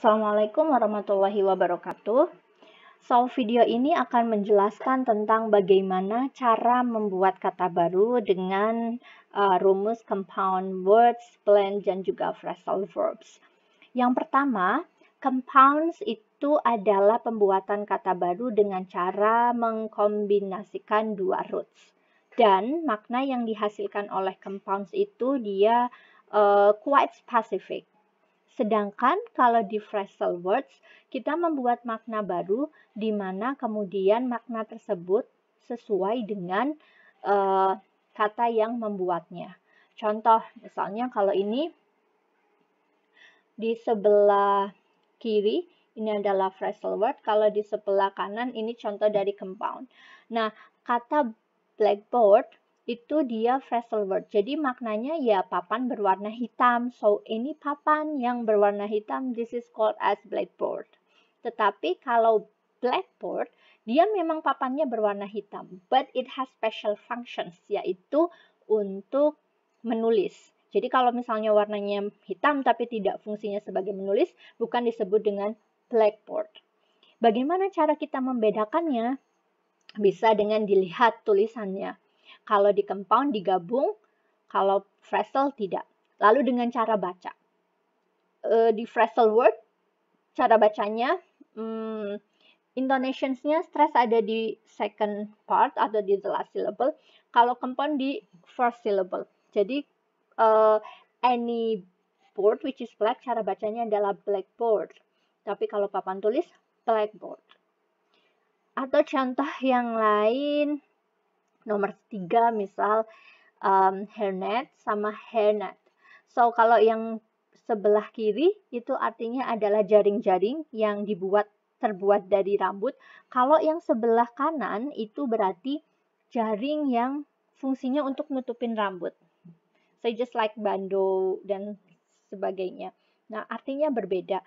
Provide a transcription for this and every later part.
Assalamualaikum warahmatullahi wabarakatuh. So, video ini akan menjelaskan tentang bagaimana cara membuat kata baru dengan uh, rumus compound words, blend, dan juga phrasal verbs. Yang pertama, compounds itu adalah pembuatan kata baru dengan cara mengkombinasikan dua roots. Dan makna yang dihasilkan oleh compounds itu dia uh, quite specific Sedangkan kalau di phrasal words, kita membuat makna baru di mana kemudian makna tersebut sesuai dengan uh, kata yang membuatnya. Contoh, misalnya kalau ini di sebelah kiri, ini adalah phrasal word. Kalau di sebelah kanan, ini contoh dari compound. Nah, kata blackboard itu dia phrasal word. Jadi maknanya ya papan berwarna hitam. So ini papan yang berwarna hitam. This is called as blackboard. Tetapi kalau blackboard, dia memang papannya berwarna hitam. But it has special functions, yaitu untuk menulis. Jadi kalau misalnya warnanya hitam tapi tidak fungsinya sebagai menulis, bukan disebut dengan blackboard. Bagaimana cara kita membedakannya? Bisa dengan dilihat tulisannya kalau di compound digabung, kalau Fresel tidak. Lalu dengan cara baca. Uh, di Fresel word, cara bacanya, hmm, intonationsnya stress ada di second part atau di the last syllable. Kalau compound di first syllable. Jadi, uh, any board which is black, cara bacanya adalah blackboard. Tapi kalau papan tulis, blackboard. Atau contoh yang lain, nomor tiga misal um, hairnet sama hairnet. So kalau yang sebelah kiri itu artinya adalah jaring-jaring yang dibuat terbuat dari rambut. Kalau yang sebelah kanan itu berarti jaring yang fungsinya untuk nutupin rambut. So just like bando dan sebagainya. Nah, artinya berbeda.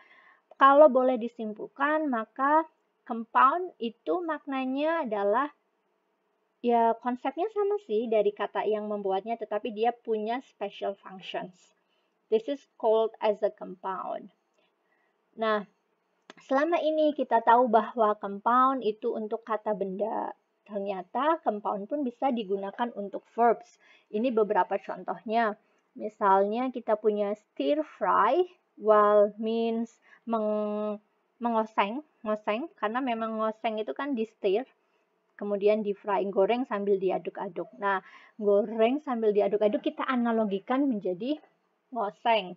Kalau boleh disimpulkan, maka compound itu maknanya adalah ya konsepnya sama sih dari kata yang membuatnya tetapi dia punya special functions. This is called as a compound. Nah, selama ini kita tahu bahwa compound itu untuk kata benda. Ternyata compound pun bisa digunakan untuk verbs. Ini beberapa contohnya. Misalnya kita punya stir fry, while means meng mengoseng, ngoseng, karena memang ngoseng itu kan di stir kemudian di frying goreng sambil diaduk-aduk. Nah, goreng sambil diaduk-aduk kita analogikan menjadi ngoseng.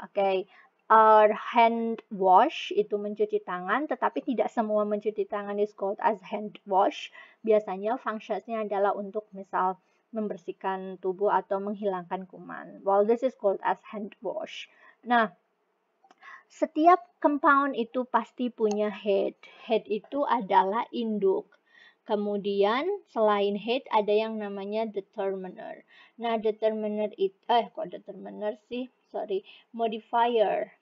Oke, okay. our hand wash itu mencuci tangan, tetapi tidak semua mencuci tangan is called as hand wash. Biasanya fungsinya adalah untuk misal membersihkan tubuh atau menghilangkan kuman. Well, this is called as hand wash. Nah, setiap compound itu pasti punya head. Head itu adalah induk Kemudian selain head ada yang namanya determiner. Nah, determiner itu eh kok determiner sih? Sorry, modifier.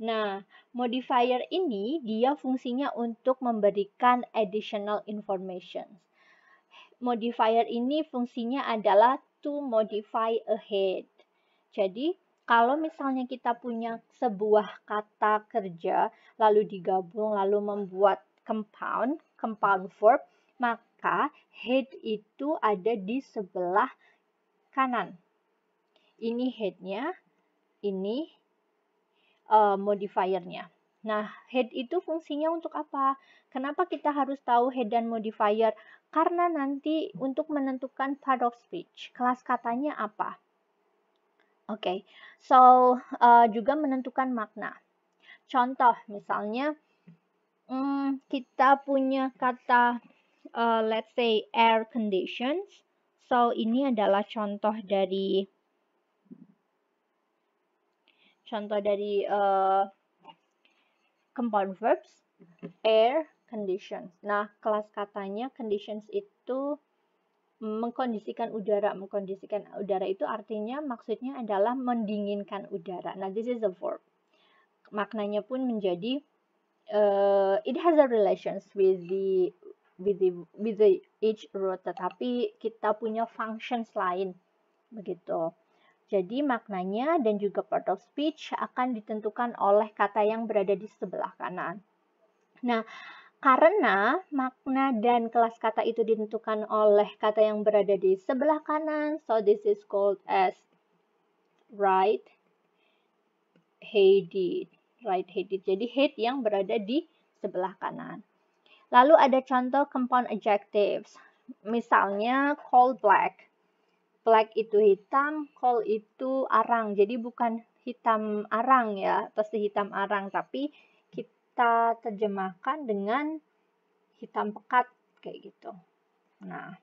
Nah, modifier ini dia fungsinya untuk memberikan additional information. Modifier ini fungsinya adalah to modify a head. Jadi, kalau misalnya kita punya sebuah kata kerja lalu digabung lalu membuat compound compound verb, maka head itu ada di sebelah kanan. Ini headnya, ini uh, modifiernya. Nah, head itu fungsinya untuk apa? Kenapa kita harus tahu head dan modifier? Karena nanti untuk menentukan part of speech, kelas katanya apa. Oke, okay. so uh, juga menentukan makna. Contoh, misalnya mm, kita punya kata uh, let's say air conditions. So ini adalah contoh dari contoh dari uh, eh, compound verbs air conditions. Nah, kelas katanya conditions itu mengkondisikan udara. Mengkondisikan udara itu artinya maksudnya adalah mendinginkan udara. Nah, this is a verb. Maknanya pun menjadi uh, it has a relations with the with the with the each root tetapi kita punya functions lain begitu. Jadi maknanya dan juga part of speech akan ditentukan oleh kata yang berada di sebelah kanan. Nah, karena makna dan kelas kata itu ditentukan oleh kata yang berada di sebelah kanan, so this is called as right, hey did right-handed. Jadi head yang berada di sebelah kanan. Lalu ada contoh compound adjectives. Misalnya coal black. Black itu hitam, coal itu arang. Jadi bukan hitam arang ya, pasti hitam arang, tapi kita terjemahkan dengan hitam pekat kayak gitu. Nah,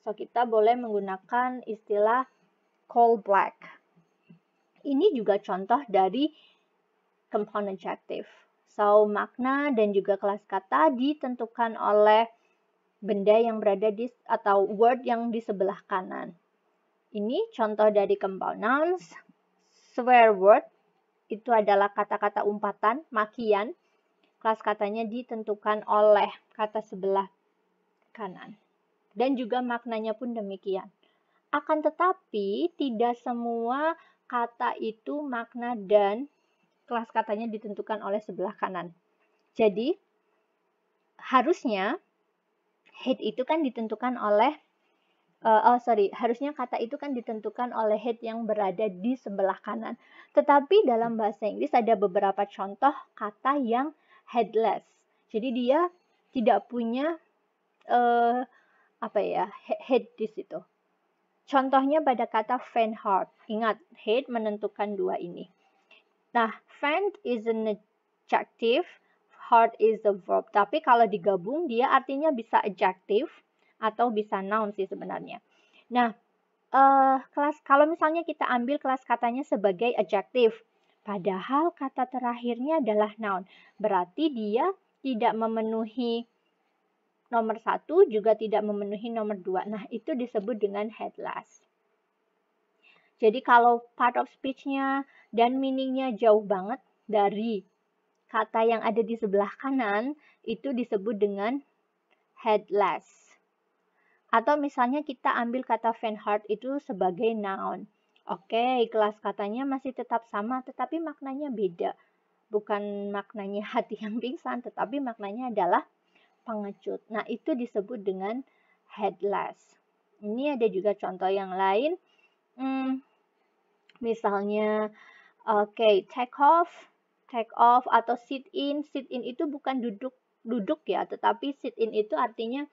so kita boleh menggunakan istilah coal black. Ini juga contoh dari adjective. So, makna dan juga kelas kata ditentukan oleh benda yang berada di atau word yang di sebelah kanan. Ini contoh dari compound nouns. Swear word itu adalah kata-kata umpatan, makian. Kelas katanya ditentukan oleh kata sebelah kanan. Dan juga maknanya pun demikian. Akan tetapi, tidak semua kata itu makna dan kelas katanya ditentukan oleh sebelah kanan. Jadi, harusnya head itu kan ditentukan oleh uh, oh sorry, harusnya kata itu kan ditentukan oleh head yang berada di sebelah kanan. Tetapi dalam bahasa Inggris ada beberapa contoh kata yang headless. Jadi dia tidak punya uh, apa ya head di situ. Contohnya pada kata faint heart. Ingat, head menentukan dua ini. Nah, friend is an adjective, hard is a verb. Tapi kalau digabung dia artinya bisa adjective atau bisa noun sih sebenarnya. Nah, uh, kelas kalau misalnya kita ambil kelas katanya sebagai adjective, padahal kata terakhirnya adalah noun, berarti dia tidak memenuhi nomor satu juga tidak memenuhi nomor dua. Nah, itu disebut dengan headless. Jadi kalau part of speech-nya dan meaning-nya jauh banget dari kata yang ada di sebelah kanan, itu disebut dengan headless. Atau misalnya kita ambil kata fan heart itu sebagai noun. Oke, kelas katanya masih tetap sama, tetapi maknanya beda. Bukan maknanya hati yang pingsan, tetapi maknanya adalah pengecut. Nah, itu disebut dengan headless. Ini ada juga contoh yang lain. Hmm, Misalnya, oke, okay, take off, take off atau sit in. Sit in itu bukan duduk duduk ya, tetapi sit in itu artinya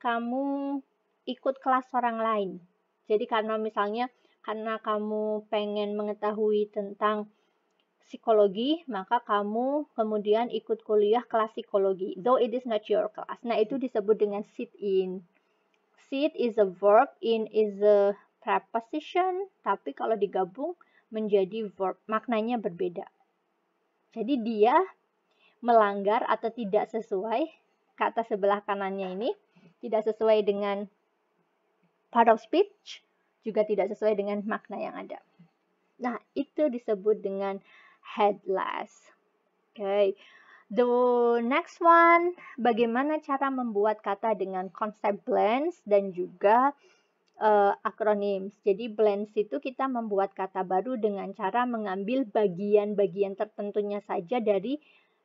kamu ikut kelas orang lain. Jadi karena misalnya karena kamu pengen mengetahui tentang psikologi, maka kamu kemudian ikut kuliah kelas psikologi, though it is not your class. Nah, itu disebut dengan sit in. Sit is a verb, in is a preposition, tapi kalau digabung menjadi verb, maknanya berbeda. Jadi dia melanggar atau tidak sesuai kata sebelah kanannya ini tidak sesuai dengan part of speech, juga tidak sesuai dengan makna yang ada. Nah, itu disebut dengan headless. Oke. Okay. The next one, bagaimana cara membuat kata dengan konsep blends dan juga uh, eh, akronim. Jadi blends itu kita membuat kata baru dengan cara mengambil bagian-bagian tertentunya saja dari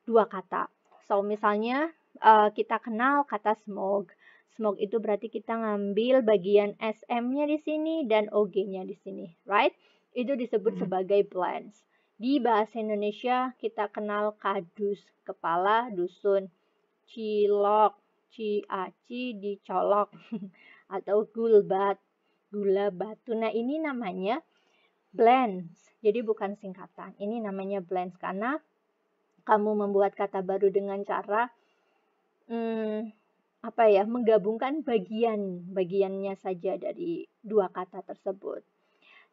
dua kata. So misalnya uh, kita kenal kata smog. Smog itu berarti kita ngambil bagian SM-nya di sini dan OG-nya di sini, right? Itu disebut hmm. sebagai blends. Di bahasa Indonesia kita kenal kadus, kepala, dusun, cilok, ciaci, dicolok, atau gulbat gula batu. Nah, ini namanya blends. Jadi bukan singkatan. Ini namanya blends karena kamu membuat kata baru dengan cara hmm, apa ya, menggabungkan bagian bagiannya saja dari dua kata tersebut.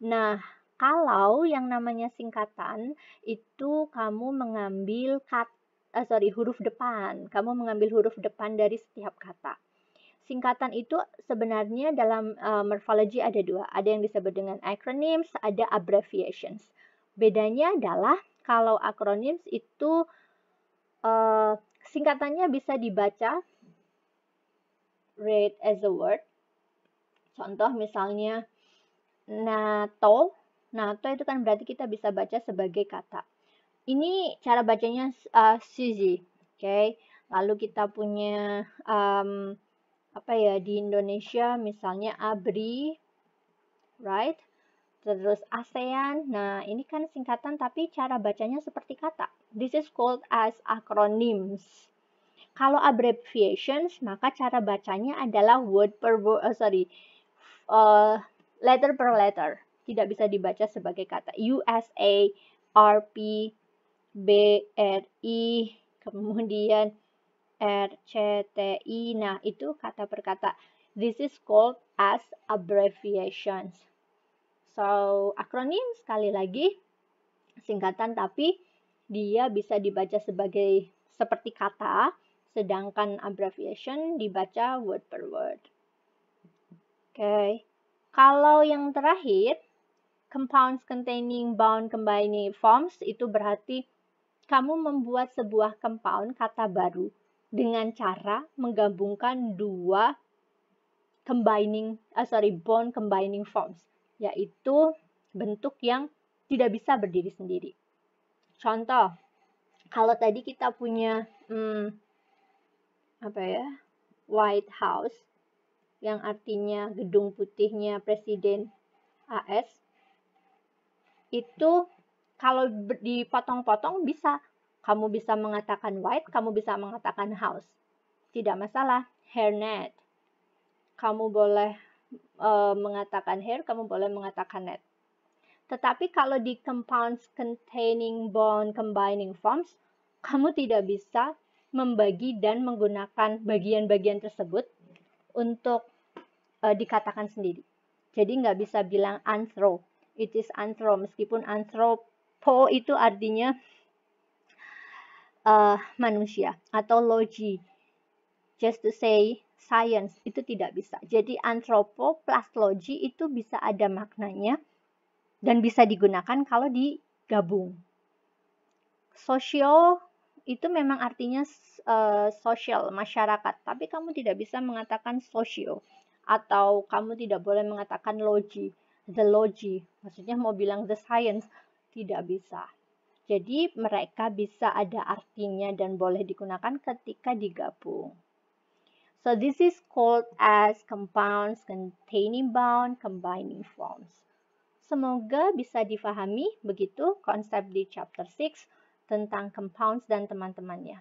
Nah, kalau yang namanya singkatan itu kamu mengambil kata uh, eh, sorry huruf depan. Kamu mengambil huruf depan dari setiap kata singkatan itu sebenarnya dalam uh, eh, morphology ada dua. Ada yang disebut dengan acronyms, ada abbreviations. Bedanya adalah kalau acronyms itu uh, singkatannya bisa dibaca read as a word. Contoh misalnya NATO. NATO itu kan berarti kita bisa baca sebagai kata. Ini cara bacanya uh, Suzy. Oke. Okay? Lalu kita punya um, apa ya di Indonesia misalnya ABRI, right? Terus ASEAN. Nah, ini kan singkatan tapi cara bacanya seperti kata. This is called as acronyms. Kalau abbreviations, maka cara bacanya adalah word per word, oh, eh, sorry, uh, letter per letter. Tidak bisa dibaca sebagai kata. USA, RP, BRI, kemudian RCTI. Nah, itu kata per kata. This is called as abbreviations. So, akronim sekali lagi singkatan tapi dia bisa dibaca sebagai seperti kata, sedangkan abbreviation dibaca word per word. Oke. Okay. Kalau yang terakhir, compounds containing bound combining forms itu berarti kamu membuat sebuah compound kata baru dengan cara menggabungkan dua combining uh, sorry bond combining forms yaitu bentuk yang tidak bisa berdiri sendiri. Contoh, kalau tadi kita punya hmm, apa ya White House yang artinya gedung putihnya Presiden AS itu kalau dipotong-potong bisa kamu bisa mengatakan white, kamu bisa mengatakan house. Tidak masalah. hair net. Kamu boleh uh, mengatakan hair, kamu boleh mengatakan net. Tetapi kalau di compounds containing bond combining forms, kamu tidak bisa membagi dan menggunakan bagian-bagian tersebut untuk uh, dikatakan sendiri. Jadi nggak bisa bilang anthro, it is anthro, meskipun anthropo itu artinya uh, manusia atau logi. Just to say science itu tidak bisa. Jadi antropo plus logi itu bisa ada maknanya dan bisa digunakan kalau digabung. Sosio itu memang artinya uh, sosial, masyarakat. Tapi kamu tidak bisa mengatakan sosio atau kamu tidak boleh mengatakan logi, the logi. Maksudnya mau bilang the science tidak bisa. Jadi mereka bisa ada artinya dan boleh digunakan ketika digabung. So this is called as compounds containing bound combining forms. Semoga bisa difahami begitu konsep di chapter 6 tentang compounds dan teman-temannya.